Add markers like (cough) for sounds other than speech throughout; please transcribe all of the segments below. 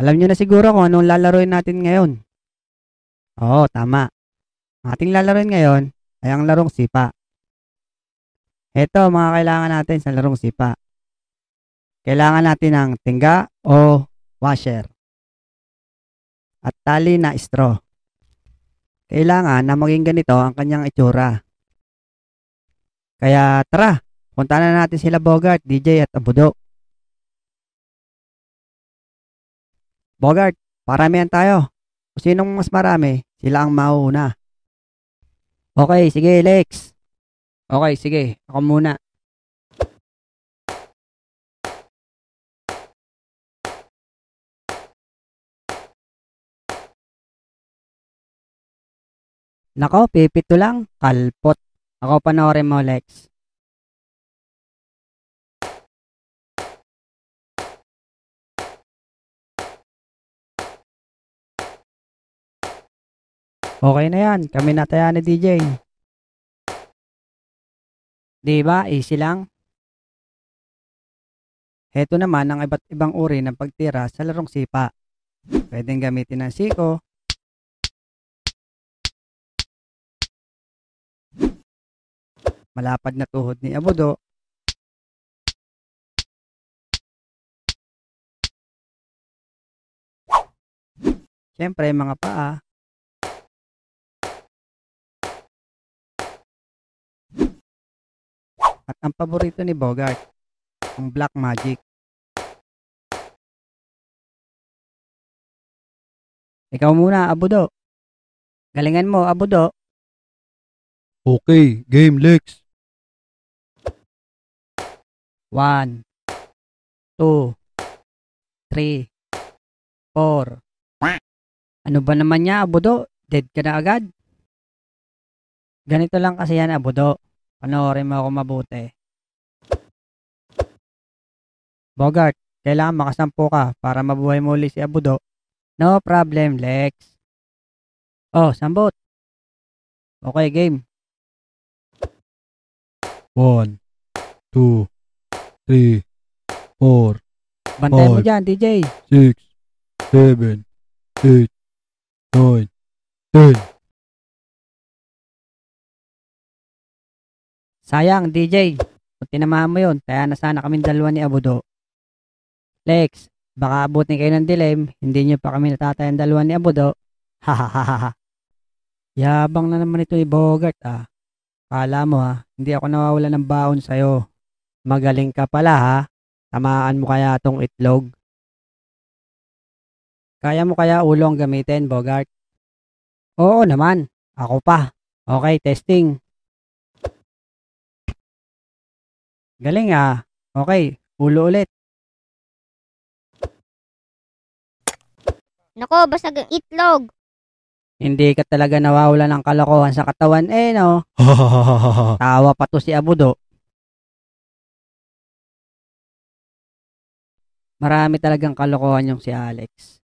Alam nyo na siguro kung anong lalaroin natin ngayon. Oo, tama. Ang ating lalaroin ngayon ay ang larong sipa. Ito, mga kailangan natin sa larong sipa. Kailangan natin ng tingga o washer. At tali na straw. Kailangan na maging ganito ang kanyang itsura. Kaya tara, punta na natin sila Bogart, DJ at Abudo. Bogart, paramihan tayo. Kung sinong mas marami, sila ang mauuna. Okay, sige Lex. Okay, sige. Ako muna. Nako, pipito lang. Kalpot. Ako panoorin mo, Lex. Okay na yan. Kami na tayo ni DJ. Di ba? Easy lang. Heto naman ang iba't ibang uri ng pagtira sa larong sipa. Pwedeng gamitin ng siko, malapad na tuhod ni Abudo, Siyempre, mga paa, at ang paborito ni Bogart, ang Black Magic. Ikaw muna, Abudo. Galingan mo, Abudo. Okay, game Lex. One, two, three, four. Ano ba naman niya, Abudo? Dead ka na agad? Ganito lang kasi yan, Abudo. Panoorin mo ako mabuti. Bogart, kailangan makasampo ka para mabuhay muli si Abudo. No problem, Lex. Oh, sambot. Okay, game. One, two, three, four, Bantay mo five, dyan, DJ. six, seven, eight, nine, ten. Sayang, DJ. Kung tinamaan mo yun, kaya nasana kami dalawa ni Abudo. Lex, baka abutin kayo ng dilim, hindi nyo pa kami natatayang dalawa ni Abudo. Hahaha. (laughs) Yabang na naman ito ni Bogart ah. Kala mo ha, ah. hindi ako nawawala ng baon sa'yo. Magaling ka pala ha. Tamaan mo kaya tong itlog. Kaya mo kaya ulo ang gamitin, Bogart? Oo naman. Ako pa. Okay, testing. Galing ah. Okay, ulo ulit. Nako, basag ang itlog. Hindi ka talaga nawawala ng kalokohan sa katawan eh, no? (laughs) Tawa pa to si Abudo. Marami talagang kalokohan yung si Alex.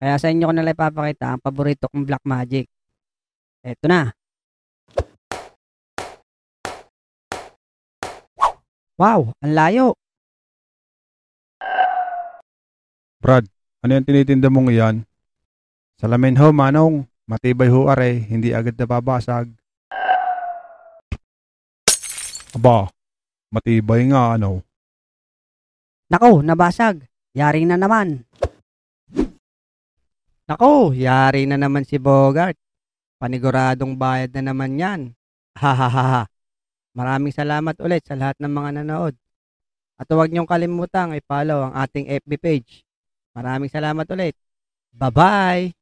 Kaya sa inyo ko nalang ipapakita ang paborito kong Black Magic. Eto na. Wow, ang layo. Brad, ano yung tinitinda mong iyan? Salamin ho, manong. Matibay ho, are. Hindi agad nababasag. Aba, matibay nga, ano? Nako, nabasag. Yaring na naman. Nako, yari na naman si Bogart. Paniguradong bayad na naman yan. Ha Maraming salamat ulit sa lahat ng mga nanood. At huwag niyong kalimutang i-follow ang ating FB page. Maraming salamat ulit. Bye-bye!